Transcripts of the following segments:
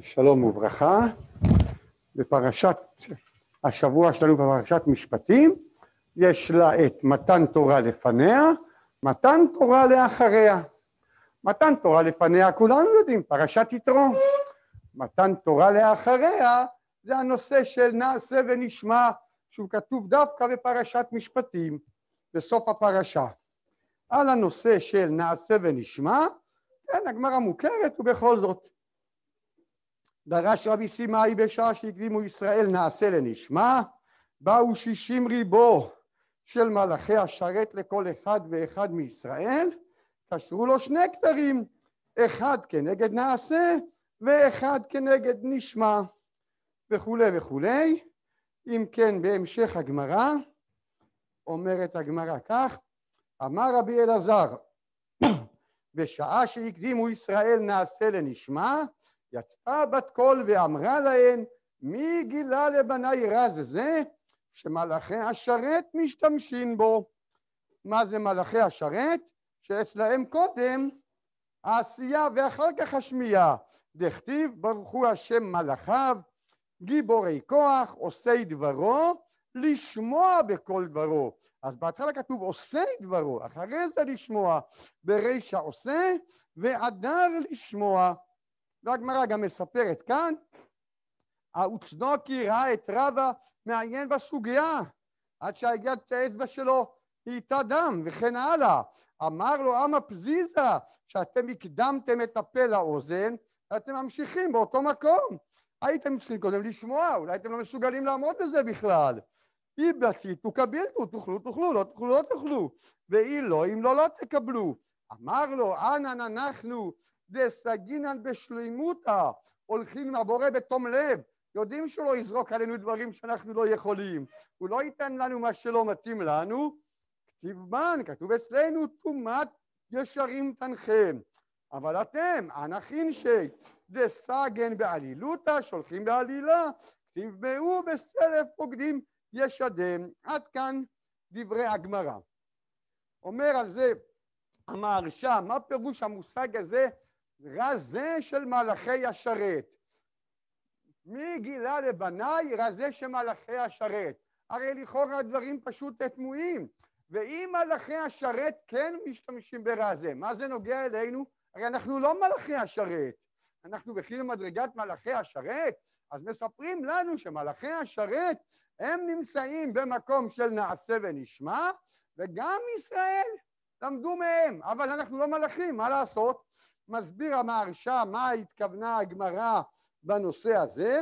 שלום וברכה, בפרשת, השבוע שלנו בפרשת משפטים, יש לה את מתן תורה לפניה, מתן תורה לאחריה. מתן תורה לפניה כולנו יודעים, פרשת יתרו. מתן תורה לאחריה זה הנושא של נעשה ונשמע, שהוא כתוב דווקא בפרשת משפטים, בסוף הפרשה. על הנושא של נעשה ונשמע, כן, הגמרא מוכרת ובכל זאת דרש רבי סימאי בשעה שהקדימו ישראל נעשה לנשמע, באו שישים ריבו של מלאכי השרת לכל אחד ואחד מישראל, קשרו לו שני כתרים, אחד כנגד נעשה ואחד כנגד נשמע, וכולי וכולי. אם כן, בהמשך הגמרא, אומרת הגמרא כך, אמר רבי אלעזר, בשעה שהקדימו ישראל נעשה לנשמע, יצאה בת קול ואמרה להן, מי גילה לבניי רז זה, שמלאכי השרת משתמשים בו. מה זה מלאכי השרת? שאצלהם קודם העשייה ואחר כך השמיעה. דכתיב ברכו השם מלאכיו, גיבורי כוח, עושי דברו, לשמוע בקול דברו. אז בהתחלה כתוב עושי דברו, אחרי זה לשמוע, ברישא עושה והדר לשמוע. והגמרא גם מספרת כאן, האוצדוקי ראה את רבא מעיין בסוגיה, עד שהגת האצבע שלו נהייתה דם וכן הלאה. אמר לו אמה פזיזה שאתם הקדמתם את הפה לאוזן ואתם ממשיכים באותו מקום. הייתם צריכים קודם לשמוע, אולי אתם לא מסוגלים לעמוד בזה בכלל. אם בציתו קבילתו, תאכלו תאכלו, לא תאכלו לא תאכלו, ואם לא, אם לא לא תקבלו. אמר לו, אנן אנחנו דסגינן בשלימותה, הולכים עם הבורא בתום לב, יודעים שהוא לא יזרוק עלינו דברים שאנחנו לא יכולים, הוא לא ייתן לנו מה שלא מתאים לנו, כתיב מן, כתוב אצלנו טומאת ישרים תנחם, אבל אתם, אנכין אנכינשי, דסגן בעלילותה, שולחים בעלילה, תבמאו בסלף פוקדים ישדם. עד כאן דברי הגמרא. אומר על זה המהרש"ם, מה פירוש המושג הזה רזה של מלאכי השרת. מי גילה לבניי רזה של מלאכי השרת? הרי לכאורה הדברים פשוט תמוהים. ואם מלאכי השרת כן משתמשים ברזה, מה זה נוגע אלינו? הרי אנחנו לא מלאכי השרת. אנחנו בכלל מדרגת מלאכי השרת, אז מספרים לנו שמלאכי השרת הם נמצאים במקום של נעשה ונשמע, וגם ישראל למדו מהם, אבל אנחנו לא מלאכים, מה לעשות? מסביר המהרש"א מה התכוונה הגמרא בנושא הזה.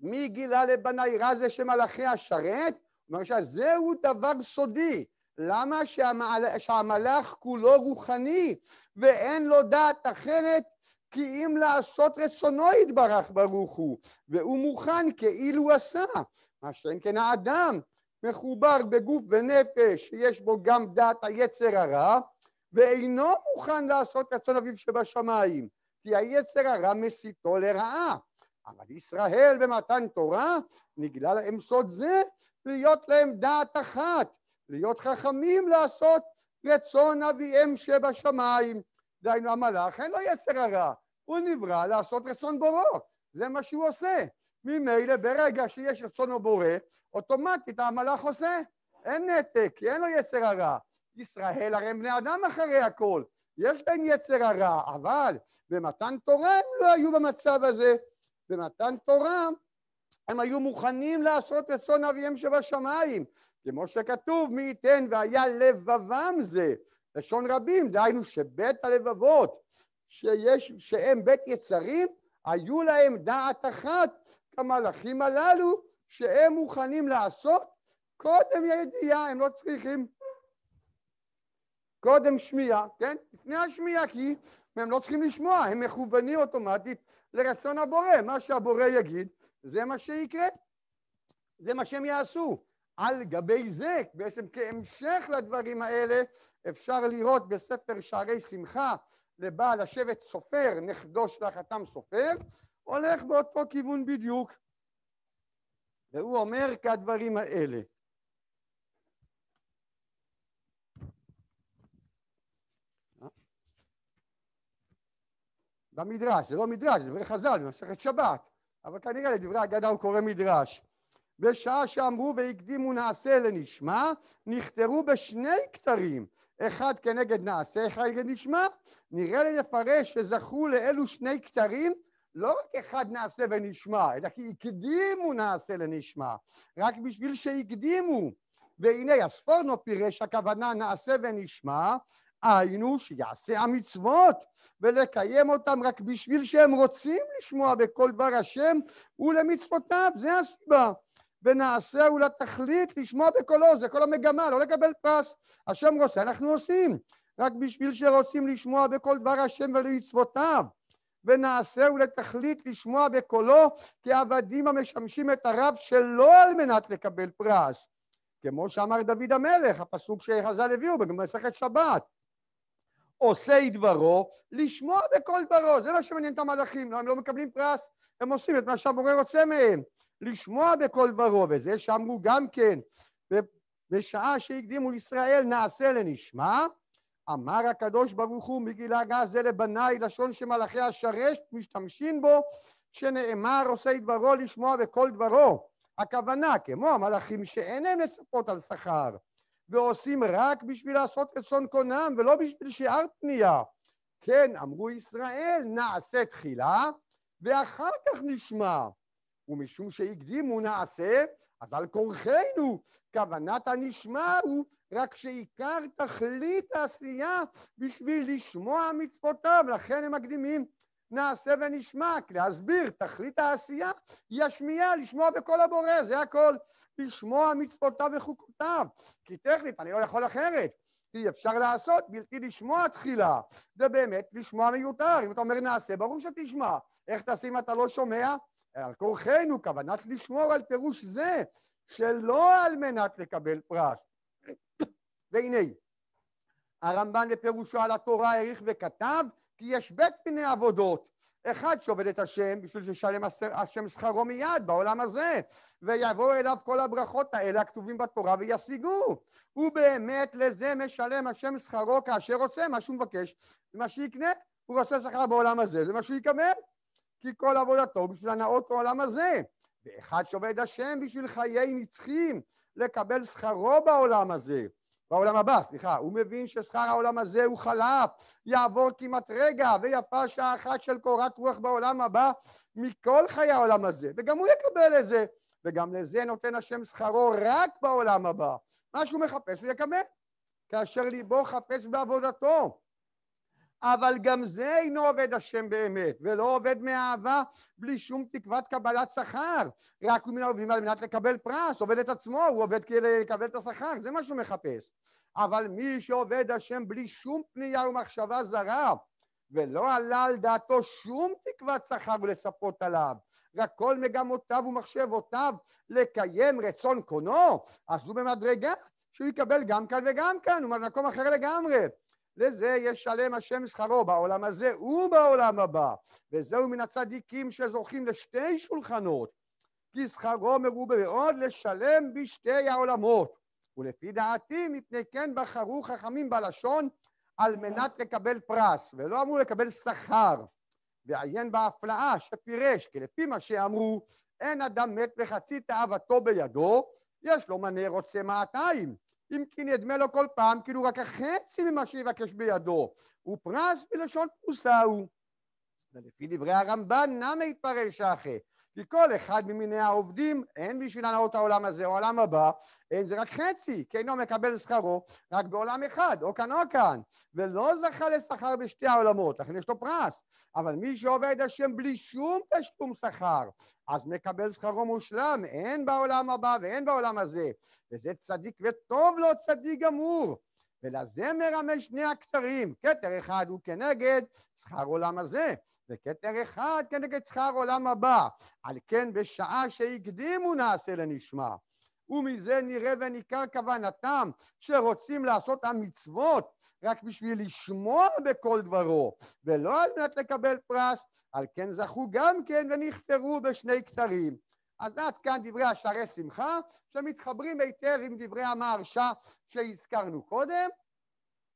מי גילה לבני רע זה שמלאכי השרת? למשל, זהו דבר סודי. למה שהמל... שהמלאך כולו רוחני ואין לו דעת אחרת כי אם לעשות רצונו יתברך ברוך הוא, והוא מוכן כאילו עשה. מה שאין כן האדם מחובר בגוף ונפש שיש בו גם דעת היצר הרע, ואינו מוכן לעשות רצון אביו שבשמיים, כי היצר הרע מסיתו לרעה. אבל ישראל במתן תורה נגלה להם סוד זה להיות להם דעת אחת, להיות חכמים לעשות רצון אביהם שבשמיים. דהיינו המלאך אין לו יצר הרע, הוא נברא לעשות רצון בוראו, זה מה שהוא עושה. ממילא ברגע שיש רצון הבורא, אוטומטית המלאך עושה, אין נתק, כי אין לו יצר הרע. ישראל הרי הם בני אדם אחרי הכל, יש להם יצר הרע, אבל במתן תורה הם לא היו במצב הזה. במתן תורה הם היו מוכנים לעשות רצון אביהם שבשמיים, כמו שכתוב, מי ייתן והיה לבבם זה, לשון רבים, דהיינו שבית הלבבות, שיש, שהם בית יצרים, היו להם דעת אחת כמלאכים הללו, שהם מוכנים לעשות קודם ידיעה, הם לא צריכים קודם שמיע, כן? לפני השמיע, כי הם לא צריכים לשמוע, הם מכוונים אוטומטית לרצון הבורא, מה שהבורא יגיד, זה מה שיקרה, זה מה שהם יעשו. על גבי זה, בעצם כהמשך לדברים האלה, אפשר לראות בספר שערי שמחה לבעל השבט סופר, נכדו של החתם סופר, הולך באותו כיוון בדיוק, והוא אומר כדברים האלה. במדרש, זה לא מדרש, זה דברי חז"ל, במסכת שבת, אבל כנראה לדברי הגדה הוא קורא מדרש. בשעה שאמרו והקדימו נעשה לנשמע, נכתרו בשני כתרים, אחד כנגד נעשה, אחד כנגד נשמע. נראה לי לפרש שזכו לאלו שני כתרים, לא רק אחד נעשה ונשמע, אלא כי הקדימו נעשה לנשמע, רק בשביל שהקדימו. והנה הספורנו פירש הכוונה נעשה ונשמע, היינו שיעשה המצוות ולקיים אותם רק בשביל שהם רוצים לשמוע בכל דבר השם ולמצוותיו, זה הסיבה. ונעשהו לתכלית לשמוע בקולו, זה כל המגמה, לא לקבל פרס. השם רוצה, אנחנו עושים, רק בשביל שרוצים לשמוע בכל דבר השם ולמצוותיו. ונעשהו לתכלית לשמוע בקולו כעבדים המשמשים את הרב שלא על מנת לקבל פרס. כמו שאמר דוד המלך, הפסוק שחז"ל הביאו במסכת שבת, עושי דברו, לשמוע בקול דברו. זה מה לא שמעניין את המלאכים, לא, הם לא מקבלים פרס, הם עושים את מה שהבורא רוצה מהם, לשמוע בקול דברו, וזה שאמרו גם כן, בשעה שהקדימו ישראל נעשה לנשמע, אמר הקדוש ברוך הוא מגילה גז זה לבניי, לשון שמלאכי השרש משתמשים בו, שנאמר עושי דברו לשמוע בקול דברו. הכוונה, כמו המלאכים שאינם להם לצפות על שכר, ועושים רק בשביל לעשות רצון קונם ולא בשביל שיער פנייה. כן, אמרו ישראל, נעשה תחילה ואחר כך נשמע. ומשום שהקדימו נעשה, אז על כורחנו, כוונת הנשמע הוא רק שעיקר תכלית העשייה בשביל לשמוע מצוותיו, לכן הם מקדימים נעשה ונשמע, להסביר, תכלית העשייה היא השמיעה, לשמוע בקול הבורא, זה הכל. לשמוע מצוותיו וחוקותיו, כי טכנית אני לא יכול אחרת. כי אפשר לעשות, בלתי לשמוע תחילה, זה באמת לשמוע מיותר, אם אתה אומר נעשה, ברור שתשמע, איך תעשה אם אתה לא שומע? על כורחנו, כוונת לשמור על פירוש זה, שלא על מנת לקבל פרס. והנה, הרמב"ן בפירושו על התורה העריך וכתב כי יש בית מיני עבודות אחד שעובד את השם בשביל שישלם השם שכרו מיד בעולם הזה ויבואו אליו כל הברכות האלה הכתובים בתורה וישיגו הוא באמת לזה משלם השם שכרו כאשר רוצה מה שהוא מבקש זה מה שיקנה הוא רוצה שכר בעולם הזה זה מה שהוא יקבל כי כל עבודתו בשביל הנאות בעולם הזה ואחד שעובד השם בשביל חיי נצחים לקבל שכרו בעולם הזה בעולם הבא, סליחה, הוא מבין ששכר העולם הזה הוא חלף, יעבור כמעט רגע, ויפה שעה אחת של קורת רוח בעולם הבא מכל חיי העולם הזה, וגם הוא יקבל את זה, וגם לזה נותן השם שכרו רק בעולם הבא, מה שהוא מחפש הוא יקבל, כאשר ליבו חפש בעבודתו אבל גם זה אינו עובד השם באמת, ולא עובד מאהבה בלי שום תקוות קבלת שכר. רק מן העובדים על מנת לקבל פרס, עובד את עצמו, הוא עובד כדי לקבל את השכר, זה מה שהוא מחפש. אבל מי שעובד השם בלי שום פנייה ומחשבה זרה, ולא עלה על דעתו שום תקוות שכר ולספות עליו, רק כל מגמותיו ומחשבותיו לקיים רצון קונו, אז הוא במדרגה שהוא יקבל גם כאן וגם כאן, הוא במקום אחר לגמרי. לזה ישלם השם שכרו בעולם הזה ובעולם הבא. וזהו מן הצדיקים שזוכים לשתי שולחנות, כי שכרו מרובה מאוד לשלם בשתי העולמות. ולפי דעתי מפני כן בחרו חכמים בלשון על מנת לקבל פרס, ולא אמרו לקבל שכר. ועיין בהפלאה שפירש, כי לפי מה שאמרו, אין אדם מת וחצי תאוותו בידו, יש לו מנה רוצה מעתיים. אם כי נדמה לו כל פעם כאילו רק החצי ממה שיבקש בידו, הוא פרס בלשון פרוסה הוא. ולפי דברי הרמב"ן נמי התפרש אחי, כי כל אחד ממיני העובדים, אין בשביל הנאות העולם הזה או העולם הבא, אין זה רק חצי, כי אינו מקבל שכרו רק בעולם אחד, או כאן או כאן, ולא זכה לשכר בשתי העולמות, לכן יש לו פרס. אבל מי שעובד השם בלי שום תשלום שכר, אז מקבל שכרו מושלם, הן בעולם הבא והן בעולם הזה. וזה צדיק וטוב לו לא צדיק גמור. ולזמר המשני הכתרים, כתר אחד הוא כנגד שכר עולם הזה, וכתר אחד כנגד שכר עולם הבא, על כן בשעה שהקדימו נעשה לנשמע. ומזה נראה וניכר כוונתם שרוצים לעשות המצוות רק בשביל לשמוע בכל דברו ולא על מנת לקבל פרס על כן זכו גם כן ונכתרו בשני כתרים אז עד כאן דברי השערי שמחה, שמתחברים היטב עם דברי המהרש"א שהזכרנו קודם.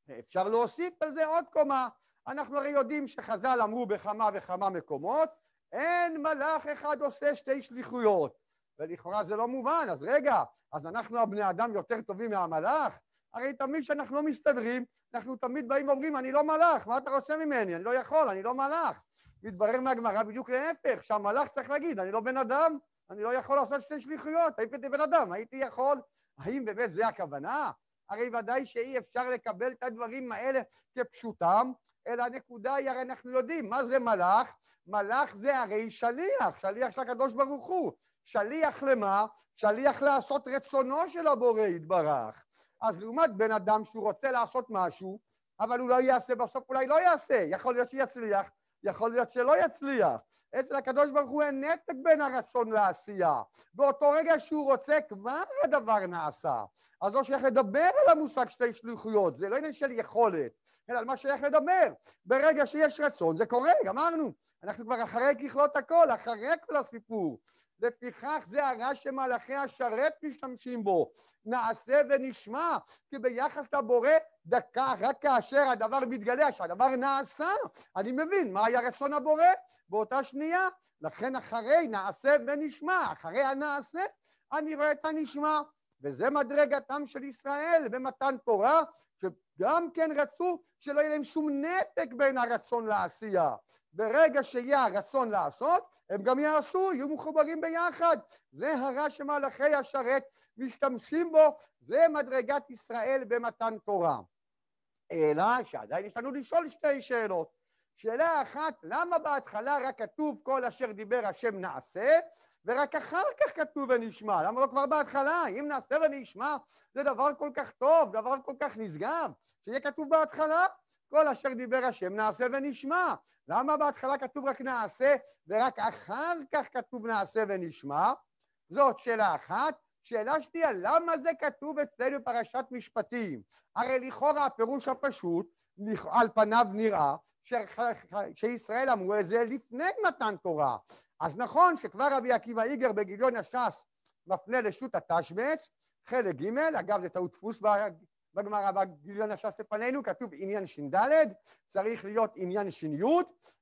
ואפשר להוסיף על זה עוד קומה. אנחנו הרי יודעים שחז"ל אמרו בכמה וכמה מקומות, אין מלאך אחד עושה שתי שליחויות. ולכאורה זה לא מובן, אז רגע, אז אנחנו הבני אדם יותר טובים מהמלאך? הרי תמיד כשאנחנו לא מסתדרים, אנחנו תמיד באים ואומרים, אני לא מלאך, מה אתה רוצה ממני? אני לא יכול, אני לא מלאך. מתברר מהגמרא בדיוק להפך, שהמלאך צריך להגיד, אני לא בן אדם, אני לא יכול לעשות שתי שליחויות, הייתי בן אדם, הייתי יכול, האם באמת זה הכוונה? הרי ודאי שאי אפשר לקבל את הדברים האלה כפשוטם, אלא הנקודה היא, הרי אנחנו יודעים, מה זה מלאך? מלאך זה הרי שליח, שליח של הקדוש ברוך הוא. שליח למה? שליח לעשות רצונו של הבורא יתברך. אז לעומת בן אדם שהוא רוצה לעשות משהו, אבל הוא לא יעשה, בסוף אולי לא יעשה, יכול להיות שיצליח, יכול להיות שלא יצליח. אצל הקדוש ברוך הוא אין נתק בין הרצון לעשייה. באותו רגע שהוא רוצה, כבר הדבר נעשה. אז לא שייך לדבר על המושג שתי שליחויות, זה לא עניין של יכולת, אלא על מה שייך לדבר. ברגע שיש רצון, זה קורה, אמרנו. אנחנו כבר אחרי ככלות הכל, אחרי כל הסיפור. לפיכך זה הרע שמלאכי השרת משתמשים בו. נעשה ונשמע, כי ביחס לבורא דקה, רק כאשר הדבר מתגלה, שהדבר נעשה, אני מבין מה היה רצון הבורא באותה שנייה. לכן אחרי נעשה ונשמע, אחרי הנעשה, אני רואה את הנשמע. וזה מדרגתם של ישראל במתן תורה, שגם כן רצו שלא יהיה להם שום נתק בין הרצון לעשייה. ברגע שיהיה הרצון לעשות, הם גם יעשו, יהיו מחוברים ביחד. זה הרע שמלאכי השרת משתמשים בו, זה מדרגת ישראל במתן תורה. אלא שעדיין יש לנו לשאול שתי שאלות. שאלה אחת, למה בהתחלה רק כתוב כל אשר דיבר השם נעשה, ורק אחר כך כתוב ונשמע? למה לא כבר בהתחלה? אם נעשה ונשמע, זה דבר כל כך טוב, דבר כל כך נשגב, שיהיה כתוב בהתחלה. כל אשר דיבר השם נעשה ונשמע. למה בהתחלה כתוב רק נעשה ורק אחר כך כתוב נעשה ונשמע? זאת שאלה אחת. שאלה שנייה, למה זה כתוב אצלנו פרשת משפטים? הרי לכאורה הפירוש הפשוט, על פניו נראה, ש... שישראל אמרו את זה לפני מתן תורה. אז נכון שכבר רבי עקיבא איגר בגיליון הש"ס מפנה לשו"ת התשבץ, חלק ג', אגב זה טעות דפוס בגמרא בגיליון הש"ס לפנינו, כתוב עניין ש"ד, צריך להיות עניין ש"י,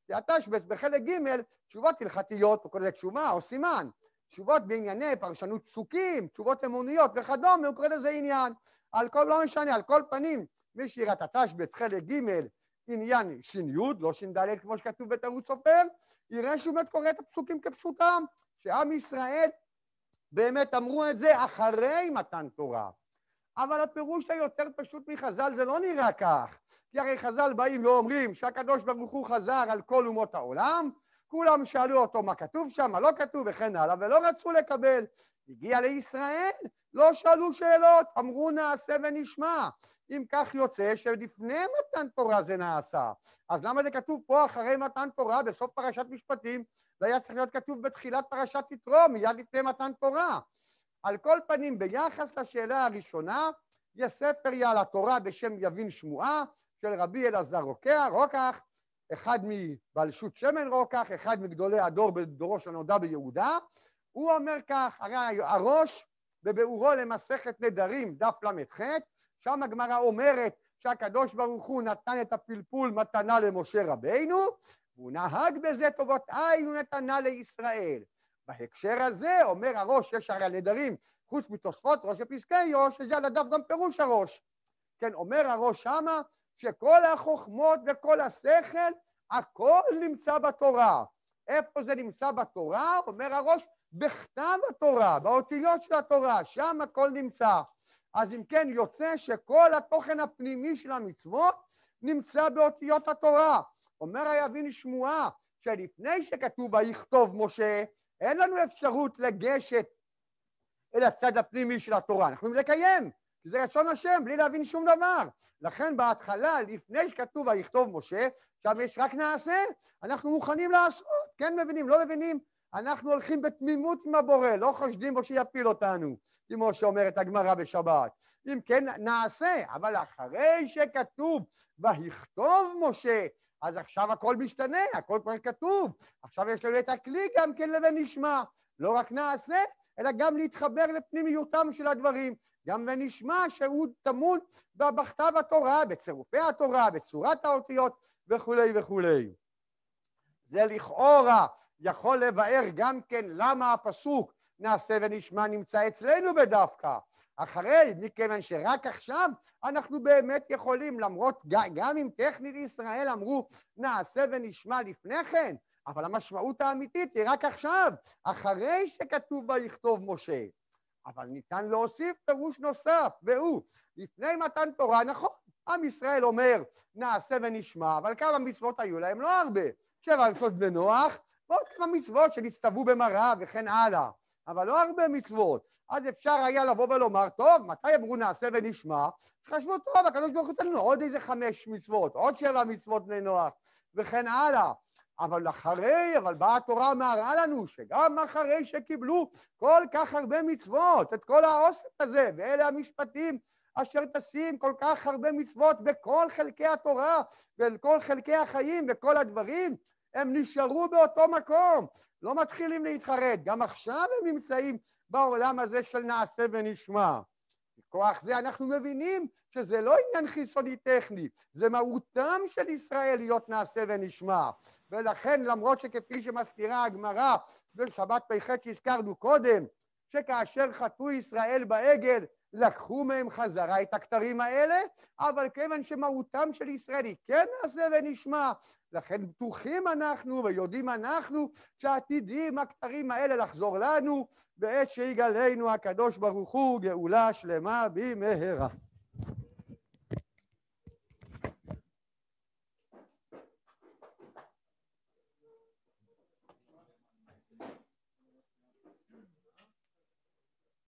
והתשבץ בחלק ג' תשובות הלכתיות, הוא קורא לזה תשובה או סימן, תשובות בענייני פרשנות פסוקים, תשובות אמוניות וכדומה, הוא קורא לזה עניין. על כל, לא משנה, על כל פנים, מי שיראה את התשבץ חלק ג' עניין ש"י, לא ש"ד כמו שכתוב בתלמוד סופר, יראה שהוא באמת קורא את הפסוקים כפשוטם, שעם ישראל באמת אמרו את זה אחרי מתן תורה. אבל הפירוש היותר פשוט מחז"ל זה לא נראה כך, כי הרי חז"ל באים ואומרים שהקדוש ברוך הוא חזר על כל אומות העולם, כולם שאלו אותו מה כתוב שם, מה לא כתוב וכן הלאה, ולא רצו לקבל. הגיע לישראל, לא שאלו שאלות, אמרו נעשה ונשמע. אם כך יוצא שלפני מתן תורה זה נעשה, אז למה זה כתוב פה אחרי מתן תורה בסוף פרשת משפטים, זה היה צריך להיות כתוב בתחילת פרשת יתרו, מיד לפני מתן תורה. על כל פנים, ביחס לשאלה הראשונה, יש ספר יעל התורה בשם יבין שמועה, של רבי אלעזר רוקע, רוקח, אחד מבעל שות שמן רוקח, אחד מגדולי הדור בדורו של הנודע ביהודה, הוא אומר כך, הרי הראש בביאורו למסכת נדרים, דף ל"ח, שם הגמרא אומרת שהקדוש ברוך הוא נתן את הפלפול מתנה למשה רבינו, והוא נהג בזה טובות עין ונתנה לישראל. בהקשר הזה אומר הראש יש הרי הנדרים, חוץ מתוספות ראש יו"ש, שזה על הדף גם פירוש הראש. כן, אומר הראש שמה שכל החוכמות וכל השכל, הכל נמצא בתורה. איפה זה נמצא בתורה? אומר הראש, בכתב התורה, באותיות של התורה, שם הכל נמצא. אז אם כן, יוצא שכל התוכן הפנימי של המצוות נמצא באותיות התורה. אומר היבין שמועה, שלפני שכתוב ויכתוב משה, אין לנו אפשרות לגשת אל הצד הפנימי של התורה, אנחנו לקיים, כי זה רצון השם, בלי להבין שום דבר. לכן בהתחלה, לפני שכתוב ויכתוב משה, שם יש רק נעשה, אנחנו מוכנים לעשות, כן מבינים, לא מבינים, אנחנו הולכים בתמימות עם הבורא, לא חושדים בו שיפיל אותנו, כמו שאומרת הגמרא בשבת. אם כן, נעשה, אבל אחרי שכתוב ויכתוב משה, אז עכשיו הכל משתנה, הכל כבר כתוב. עכשיו יש לנו את הכלי גם כן ל"ונשמע". לא רק נעשה, אלא גם להתחבר לפנימיותם של הדברים. גם ונשמע שהוא טמון בכתב התורה, בצירופי התורה, בצורת האותיות וכולי וכולי. זה לכאורה יכול לבאר גם כן למה הפסוק נעשה ונשמע נמצא אצלנו בדווקא. אחרי, מכיוון שרק עכשיו אנחנו באמת יכולים, למרות, גם אם טכנית ישראל אמרו נעשה ונשמע לפני כן, אבל המשמעות האמיתית היא רק עכשיו, אחרי שכתוב ויכתוב משה. אבל ניתן להוסיף פירוש נוסף, והוא, לפני מתן תורה, נכון, עם ישראל אומר נעשה ונשמע, אבל כמה מצוות היו להם? לא הרבה. שבע מצוות בנוח, ועוד כמה מצוות שנצטוו במראה וכן הלאה. אבל לא הרבה מצוות. אז אפשר היה לבוא ולומר, טוב, מתי אמרו נעשה ונשמע? חשבו, טוב, הקדוש ברוך הוא לנו עוד איזה חמש מצוות, עוד שבע מצוות בני נוח, וכן הלאה. אבל אחרי, אבל באה התורה מראה לנו שגם אחרי שקיבלו כל כך הרבה מצוות, את כל האוסף הזה, ואלה המשפטים אשר תשים כל כך הרבה מצוות בכל חלקי התורה, בכל חלקי החיים, בכל הדברים, הם נשארו באותו מקום, לא מתחילים להתחרט. גם עכשיו הם נמצאים בעולם הזה של נעשה ונשמע. מכוח זה אנחנו מבינים שזה לא עניין חיסוני טכני, זה מהותם של ישראל להיות נעשה ונשמע. ולכן למרות שכפי שמזכירה הגמרא בשבת פ"ח שהזכרנו קודם, שכאשר חטאו ישראל בעגל לקחו מהם חזרה את הכתרים האלה, אבל כיוון שמהותם של ישראל היא כן נעשה ונשמע, לכן בטוחים אנחנו ויודעים אנחנו שעתידים הכתרים האלה לחזור לנו בעת שיגלנו הקדוש ברוך הוא גאולה שלמה במהרה.